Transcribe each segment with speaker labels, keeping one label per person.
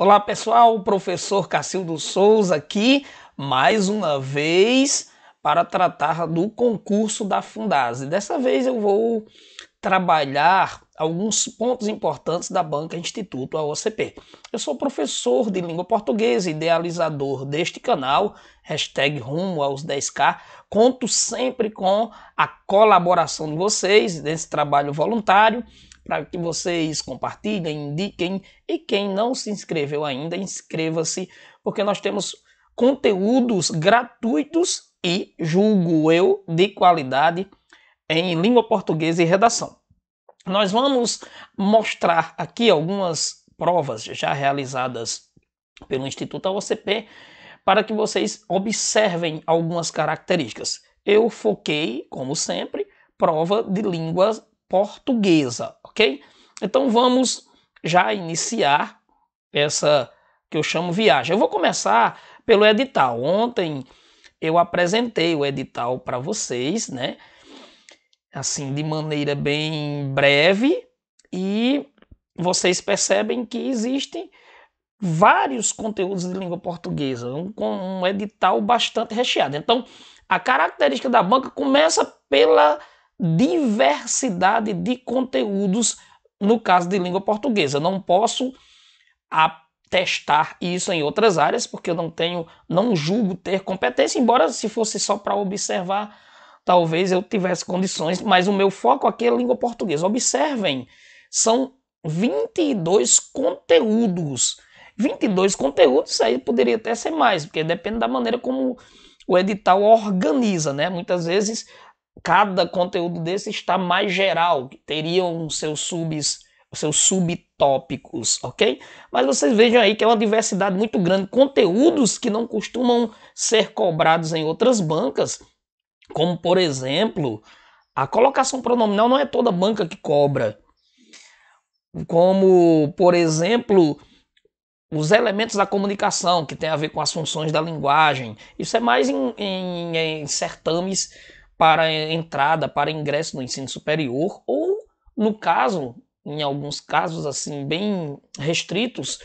Speaker 1: Olá pessoal, o professor Cacildo Souza aqui, mais uma vez para tratar do concurso da Fundase. Dessa vez eu vou trabalhar alguns pontos importantes da Banca Instituto, a OCP. Eu sou professor de língua portuguesa, idealizador deste canal, hashtag rumo aos 10k. Conto sempre com a colaboração de vocês nesse trabalho voluntário para que vocês compartilhem, indiquem e quem não se inscreveu ainda, inscreva-se, porque nós temos conteúdos gratuitos e, julgo eu, de qualidade em língua portuguesa e redação. Nós vamos mostrar aqui algumas provas já realizadas pelo Instituto AOCP para que vocês observem algumas características. Eu foquei, como sempre, prova de língua portuguesa ok? Então vamos já iniciar essa que eu chamo viagem. Eu vou começar pelo edital. Ontem eu apresentei o edital para vocês, né? Assim, de maneira bem breve e vocês percebem que existem vários conteúdos de língua portuguesa, um, um edital bastante recheado. Então, a característica da banca começa pela diversidade de conteúdos no caso de língua portuguesa. não posso testar isso em outras áreas, porque eu não tenho, não julgo ter competência, embora se fosse só para observar, talvez eu tivesse condições, mas o meu foco aqui é língua portuguesa. Observem, são 22 conteúdos. 22 conteúdos, aí poderia até ser mais, porque depende da maneira como o edital organiza, né? Muitas vezes cada conteúdo desse está mais geral, teriam seus subs, seus subtópicos, ok? Mas vocês vejam aí que é uma diversidade muito grande, conteúdos que não costumam ser cobrados em outras bancas, como por exemplo, a colocação pronominal não é toda banca que cobra. Como, por exemplo, os elementos da comunicação, que tem a ver com as funções da linguagem. Isso é mais em, em, em certames para entrada, para ingresso no ensino superior, ou no caso, em alguns casos assim bem restritos,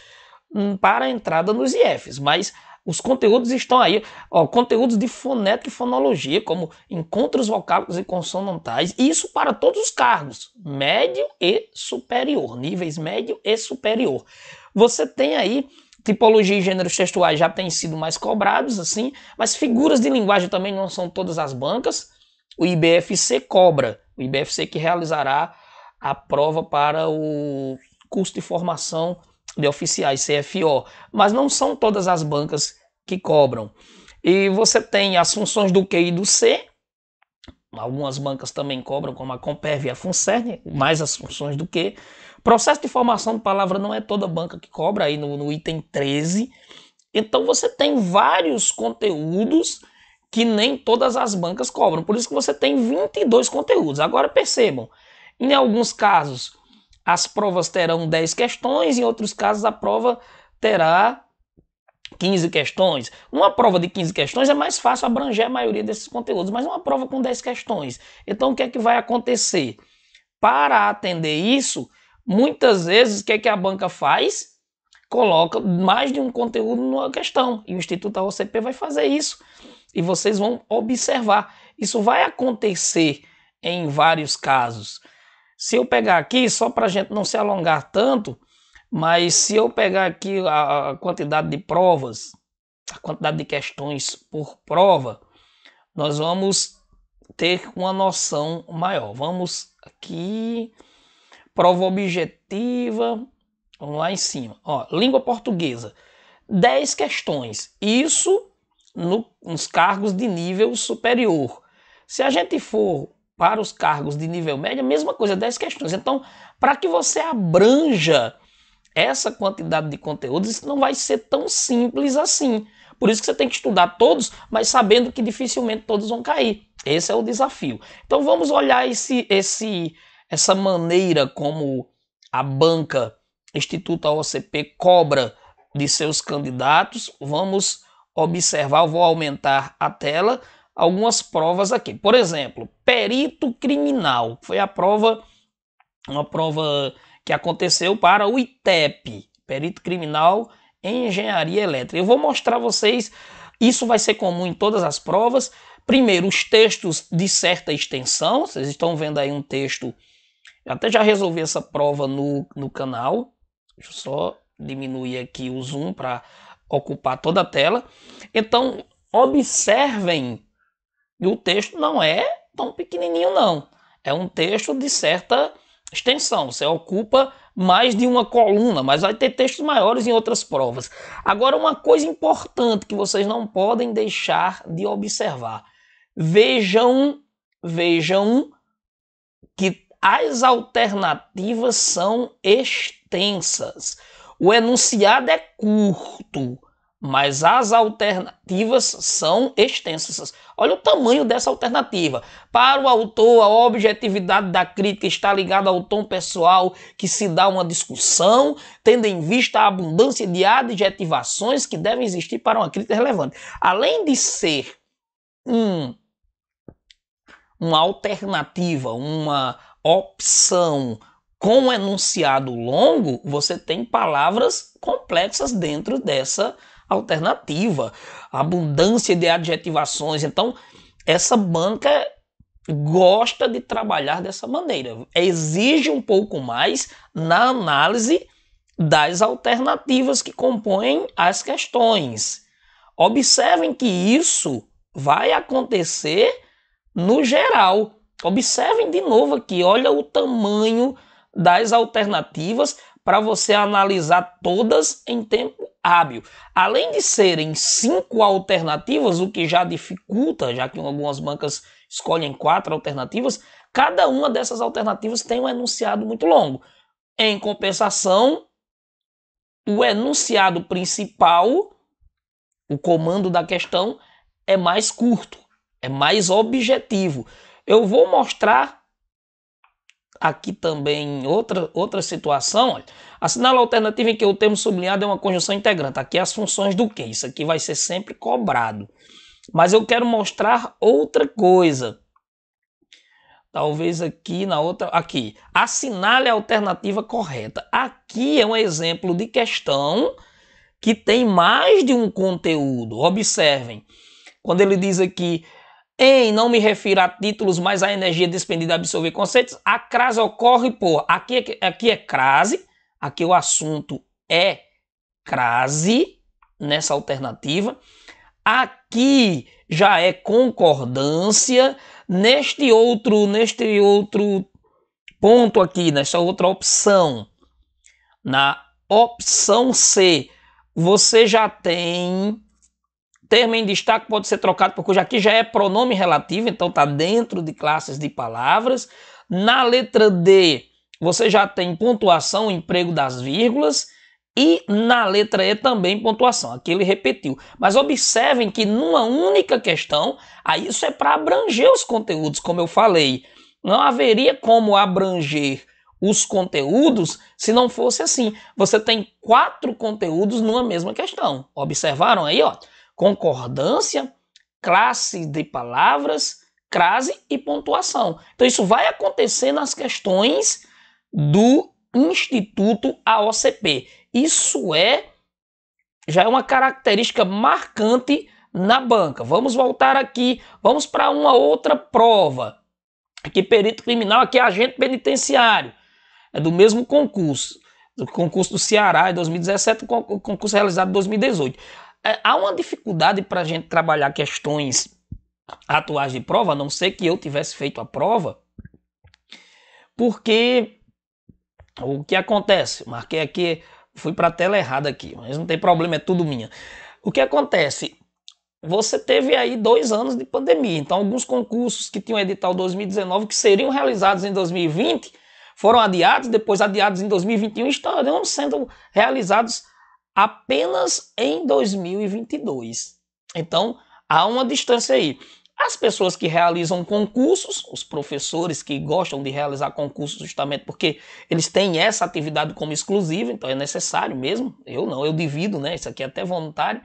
Speaker 1: hum, para entrada nos IFs, mas os conteúdos estão aí, ó, conteúdos de fonética e fonologia, como encontros vocálicos e consonantais, isso para todos os cargos, médio e superior, níveis médio e superior. Você tem aí tipologia e gêneros textuais já têm sido mais cobrados, assim, mas figuras de linguagem também não são todas as bancas o IBFC Cobra, o IBFC que realizará a prova para o curso de formação de oficiais, CFO. Mas não são todas as bancas que cobram. E você tem as funções do Q e do C. Algumas bancas também cobram, como a Comperv e a Funcern, mais as funções do Q. Processo de formação de palavra não é toda banca que cobra, aí no, no item 13. Então você tem vários conteúdos que nem todas as bancas cobram. Por isso que você tem 22 conteúdos. Agora percebam, em alguns casos as provas terão 10 questões, em outros casos a prova terá 15 questões. Uma prova de 15 questões é mais fácil abranger a maioria desses conteúdos, mas uma prova com 10 questões. Então o que é que vai acontecer? Para atender isso, muitas vezes o que é que a banca faz? Coloca mais de um conteúdo numa questão. E o Instituto AOCP vai fazer isso e vocês vão observar. Isso vai acontecer em vários casos. Se eu pegar aqui, só para a gente não se alongar tanto, mas se eu pegar aqui a quantidade de provas, a quantidade de questões por prova, nós vamos ter uma noção maior. Vamos aqui, prova objetiva, vamos lá em cima. Ó, língua portuguesa, 10 questões. Isso no, nos cargos de nível superior. Se a gente for para os cargos de nível médio, a mesma coisa, 10 questões. Então, para que você abranja essa quantidade de conteúdos, isso não vai ser tão simples assim. Por isso que você tem que estudar todos, mas sabendo que dificilmente todos vão cair. Esse é o desafio. Então vamos olhar esse, esse, essa maneira como a banca Instituto AOCP cobra de seus candidatos. Vamos observar, eu vou aumentar a tela, algumas provas aqui. Por exemplo, perito criminal, foi a prova, uma prova que aconteceu para o ITEP, perito criminal em engenharia elétrica. Eu vou mostrar vocês, isso vai ser comum em todas as provas. Primeiro, os textos de certa extensão, vocês estão vendo aí um texto, eu até já resolvi essa prova no, no canal, deixa eu só diminuir aqui o zoom para ocupar toda a tela. Então, observem que o texto não é tão pequenininho, não. É um texto de certa extensão. Você ocupa mais de uma coluna, mas vai ter textos maiores em outras provas. Agora, uma coisa importante que vocês não podem deixar de observar. Vejam, vejam que as alternativas são extensas. O enunciado é curto, mas as alternativas são extensas. Olha o tamanho dessa alternativa. Para o autor, a objetividade da crítica está ligada ao tom pessoal que se dá uma discussão, tendo em vista a abundância de adjetivações que devem existir para uma crítica relevante. Além de ser um, uma alternativa, uma opção com o enunciado longo, você tem palavras complexas dentro dessa alternativa, abundância de adjetivações. Então, essa banca gosta de trabalhar dessa maneira. Exige um pouco mais na análise das alternativas que compõem as questões. Observem que isso vai acontecer no geral. Observem de novo aqui, olha o tamanho das alternativas para você analisar todas em tempo hábil. Além de serem cinco alternativas, o que já dificulta, já que algumas bancas escolhem quatro alternativas, cada uma dessas alternativas tem um enunciado muito longo. Em compensação, o enunciado principal, o comando da questão, é mais curto, é mais objetivo. Eu vou mostrar aqui também outra, outra situação. Olha. Assinala a alternativa em que o termo sublinhado é uma conjunção integrante. Aqui é as funções do que? Isso aqui vai ser sempre cobrado. Mas eu quero mostrar outra coisa. Talvez aqui na outra. Aqui. Assinale é a alternativa correta. Aqui é um exemplo de questão que tem mais de um conteúdo. Observem. Quando ele diz aqui em não me refiro a títulos, mas à energia despendida a absorver conceitos, a crase ocorre por. Aqui, é aqui é crase, aqui o assunto é crase, nessa alternativa. Aqui já é concordância. Neste outro, neste outro ponto aqui, nessa né, outra opção, na opção C, você já tem Termo em destaque pode ser trocado por hoje aqui já é pronome relativo, então está dentro de classes de palavras. Na letra D, você já tem pontuação, emprego das vírgulas. E na letra E também pontuação. Aqui ele repetiu. Mas observem que numa única questão, aí isso é para abranger os conteúdos, como eu falei. Não haveria como abranger os conteúdos se não fosse assim. Você tem quatro conteúdos numa mesma questão. Observaram aí, ó? concordância, classe de palavras, crase e pontuação. Então, isso vai acontecer nas questões do Instituto AOCP. Isso é já é uma característica marcante na banca. Vamos voltar aqui, vamos para uma outra prova. Aqui perito criminal, aqui é agente penitenciário. É do mesmo concurso, do concurso do Ceará em 2017, concurso realizado em 2018. É, há uma dificuldade para a gente trabalhar questões atuais de prova, a não ser que eu tivesse feito a prova, porque o que acontece? Marquei aqui, fui para a tela errada aqui, mas não tem problema, é tudo minha. O que acontece? Você teve aí dois anos de pandemia, então alguns concursos que tinham edital 2019 que seriam realizados em 2020 foram adiados, depois adiados em 2021 estão sendo realizados apenas em 2022. Então, há uma distância aí. As pessoas que realizam concursos, os professores que gostam de realizar concursos justamente porque eles têm essa atividade como exclusiva, então é necessário mesmo. Eu não, eu divido, né? Isso aqui é até voluntário.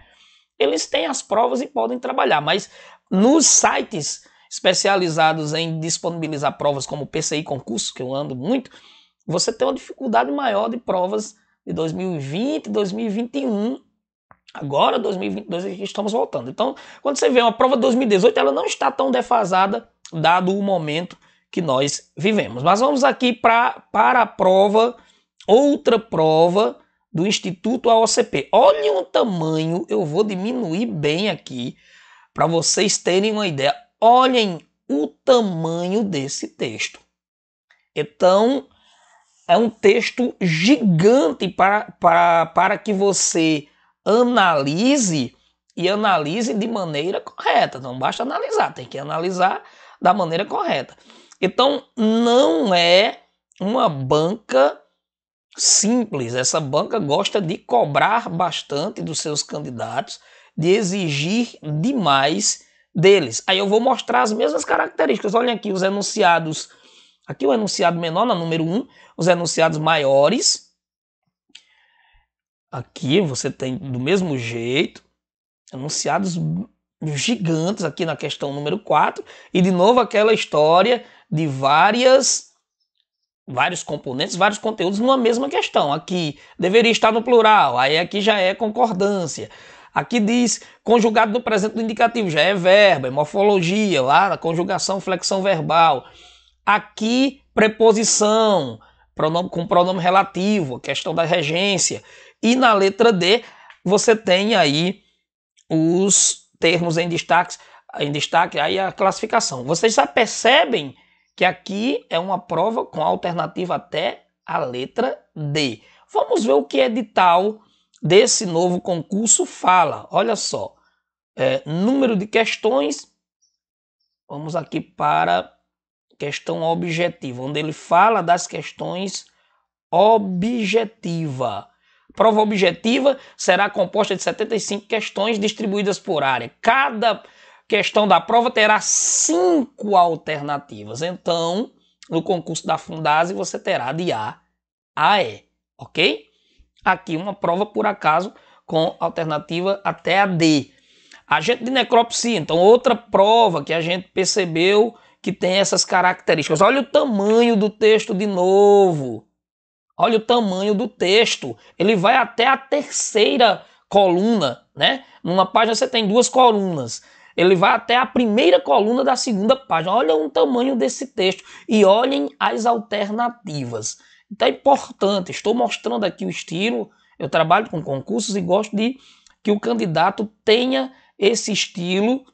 Speaker 1: Eles têm as provas e podem trabalhar, mas nos sites especializados em disponibilizar provas como PCI concurso, que eu ando muito, você tem uma dificuldade maior de provas de 2020, 2021. Agora, 2022, é estamos voltando. Então, quando você vê uma prova de 2018, ela não está tão defasada, dado o momento que nós vivemos. Mas vamos aqui pra, para a prova, outra prova do Instituto AOCP. Olhem o tamanho, eu vou diminuir bem aqui, para vocês terem uma ideia. Olhem o tamanho desse texto. Então, é um texto gigante para, para, para que você analise e analise de maneira correta. Não basta analisar, tem que analisar da maneira correta. Então, não é uma banca simples. Essa banca gosta de cobrar bastante dos seus candidatos, de exigir demais deles. Aí eu vou mostrar as mesmas características. Olhem aqui os enunciados Aqui o enunciado menor na número 1, um, os enunciados maiores. Aqui você tem do mesmo jeito, enunciados gigantes aqui na questão número 4. E de novo aquela história de várias vários componentes, vários conteúdos numa mesma questão. Aqui deveria estar no plural, aí aqui já é concordância. Aqui diz conjugado do presente do indicativo, já é verbo, é morfologia, lá na conjugação, flexão verbal. Aqui, preposição, pronome, com pronome relativo, questão da regência. E na letra D, você tem aí os termos em destaque, em destaque aí a classificação. Vocês já percebem que aqui é uma prova com alternativa até a letra D. Vamos ver o que é edital desse novo concurso fala. Olha só, é, número de questões. Vamos aqui para questão objetiva, onde ele fala das questões objetiva. prova objetiva será composta de 75 questões distribuídas por área. Cada questão da prova terá cinco alternativas. Então, no concurso da Fundase, você terá de A a E, ok? Aqui uma prova, por acaso, com alternativa até a D. Agente de necropsia, então outra prova que a gente percebeu que tem essas características. Olha o tamanho do texto de novo. Olha o tamanho do texto. Ele vai até a terceira coluna, né? Numa página você tem duas colunas. Ele vai até a primeira coluna da segunda página. Olha o tamanho desse texto e olhem as alternativas. Então é importante, estou mostrando aqui o estilo. Eu trabalho com concursos e gosto de que o candidato tenha esse estilo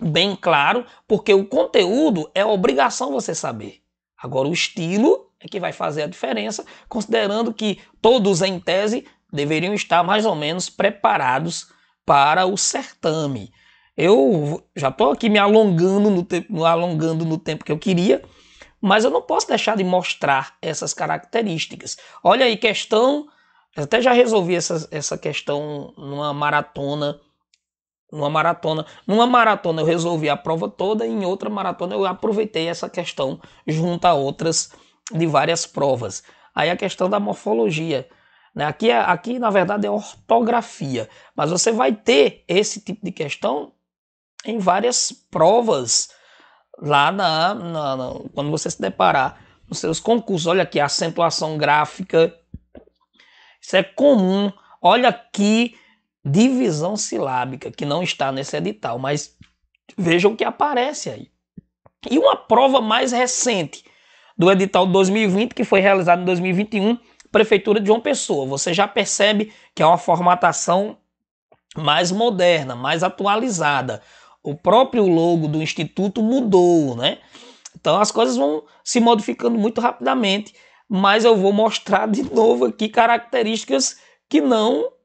Speaker 1: bem claro, porque o conteúdo é obrigação você saber. Agora, o estilo é que vai fazer a diferença, considerando que todos, em tese, deveriam estar mais ou menos preparados para o certame. Eu já estou aqui me alongando no, tempo, alongando no tempo que eu queria, mas eu não posso deixar de mostrar essas características. Olha aí, questão. até já resolvi essa, essa questão numa maratona numa maratona. Numa maratona eu resolvi a prova toda, em outra maratona eu aproveitei essa questão junto a outras de várias provas. Aí a questão da morfologia. Né? Aqui, é, aqui, na verdade, é ortografia, mas você vai ter esse tipo de questão em várias provas lá na, na, na quando você se deparar nos seus concursos. Olha aqui, acentuação gráfica. Isso é comum. Olha aqui divisão silábica, que não está nesse edital, mas vejam o que aparece aí. E uma prova mais recente do edital 2020, que foi realizado em 2021, Prefeitura de João Pessoa. Você já percebe que é uma formatação mais moderna, mais atualizada. O próprio logo do instituto mudou, né? Então as coisas vão se modificando muito rapidamente, mas eu vou mostrar de novo aqui características que não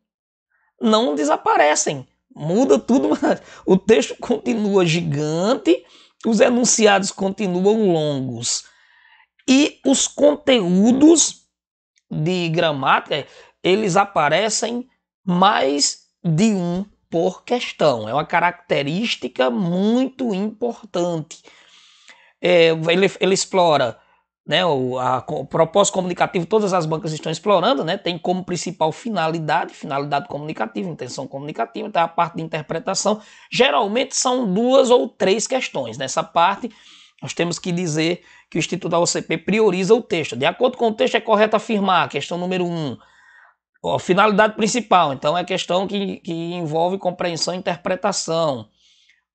Speaker 1: não desaparecem. Muda tudo, mas o texto continua gigante, os enunciados continuam longos. E os conteúdos de gramática, eles aparecem mais de um por questão. É uma característica muito importante. É, ele, ele explora né, o, a, o, propósito comunicativo todas as bancas estão explorando, né, tem como principal finalidade, finalidade comunicativa, intenção comunicativa, então a parte de interpretação, geralmente são duas ou três questões. Nessa parte, nós temos que dizer que o Instituto da OCP prioriza o texto. De acordo com o texto, é correto afirmar, questão número um, a finalidade principal, então é questão que, que envolve compreensão e interpretação.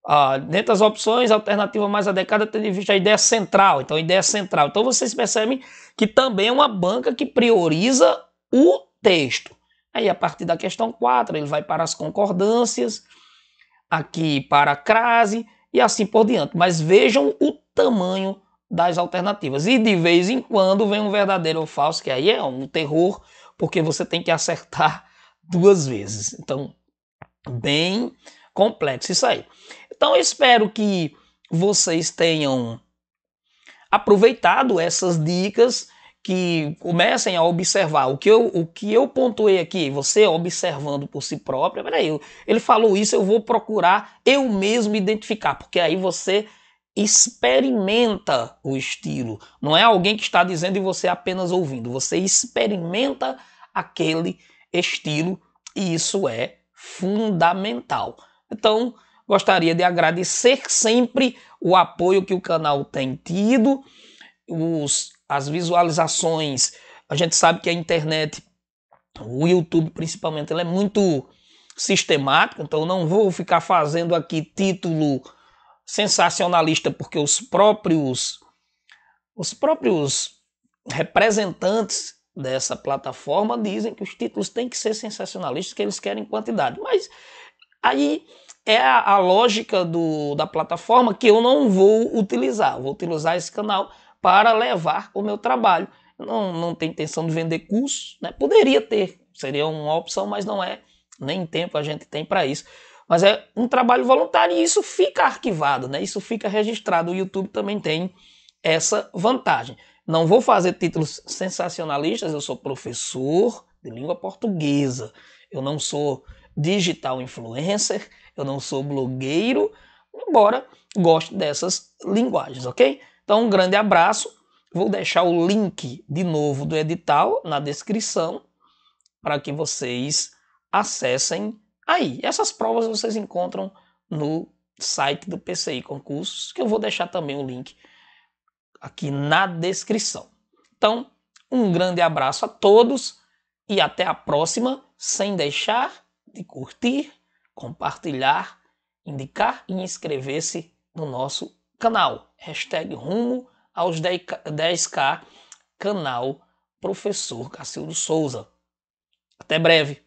Speaker 1: Ah, dentre as opções, a alternativa mais adequada é tendo em vista a ideia central. Então, ideia central. Então, vocês percebem que também é uma banca que prioriza o texto. Aí, a partir da questão 4, ele vai para as concordâncias, aqui para a crase e assim por diante. Mas vejam o tamanho das alternativas. E de vez em quando vem um verdadeiro ou falso, que aí é um terror, porque você tem que acertar duas vezes. Então, bem complexo isso aí. Então eu espero que vocês tenham aproveitado essas dicas que comecem a observar o que eu, o que eu pontuei aqui, você observando por si próprio, peraí, ele falou isso, eu vou procurar eu mesmo identificar, porque aí você experimenta o estilo. Não é alguém que está dizendo e você apenas ouvindo, você experimenta aquele estilo e isso é fundamental. Então, gostaria de agradecer sempre o apoio que o canal tem tido, os, as visualizações. A gente sabe que a internet, o YouTube principalmente, ela é muito sistemática, então não vou ficar fazendo aqui título sensacionalista, porque os próprios os próprios representantes dessa plataforma dizem que os títulos têm que ser sensacionalistas, que eles querem quantidade. Mas Aí é a, a lógica do, da plataforma que eu não vou utilizar. Vou utilizar esse canal para levar o meu trabalho. Não, não tem intenção de vender curso, né? Poderia ter, seria uma opção, mas não é. Nem tempo a gente tem para isso. Mas é um trabalho voluntário e isso fica arquivado, né? Isso fica registrado. O YouTube também tem essa vantagem. Não vou fazer títulos sensacionalistas, eu sou professor de língua portuguesa. Eu não sou digital influencer, eu não sou blogueiro, embora goste dessas linguagens, ok? Então, um grande abraço. Vou deixar o link de novo do edital na descrição para que vocês acessem aí. Essas provas vocês encontram no site do PCI Concursos, que eu vou deixar também o link aqui na descrição. Então, um grande abraço a todos e até a próxima, sem deixar de curtir, compartilhar, indicar e inscrever-se no nosso canal. Hashtag rumo aos 10k canal Professor Cacildo Souza. Até breve!